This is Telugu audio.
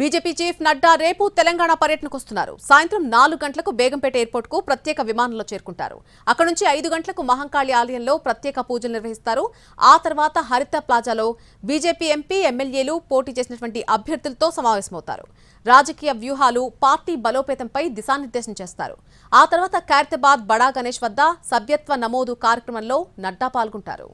బీజేపీ చీఫ్ నడ్డా రేపు తెలంగాణ పర్యటనకు వస్తున్నారు సాయంత్రం నాలుగు గంటలకు బేగంపేట ఎయిర్పోర్ట్ కు ప్రత్యేక విమానంలో చేరుకుంటారు అక్కడ నుంచి ఐదు గంటలకు మహంకాళి ఆలయంలో ప్రత్యేక పూజలు నిర్వహిస్తారు ఆ తర్వాత హరిత ప్లాజాలో బీజేపీ ఎంపీ ఎమ్మెల్యేలు పోటీ చేసినటువంటి అభ్యర్థులతో సమావేశమవుతారు రాజకీయ వ్యూహాలు పార్టీ బలోపేతంపై దిశానిర్దేశం చేస్తారు ఆ తర్వాత ఖైరతాబాద్ బడా గణేష్ వద్ద సభ్యత్వ నమోదు కార్యక్రమంలో నడ్డా పాల్గొంటారు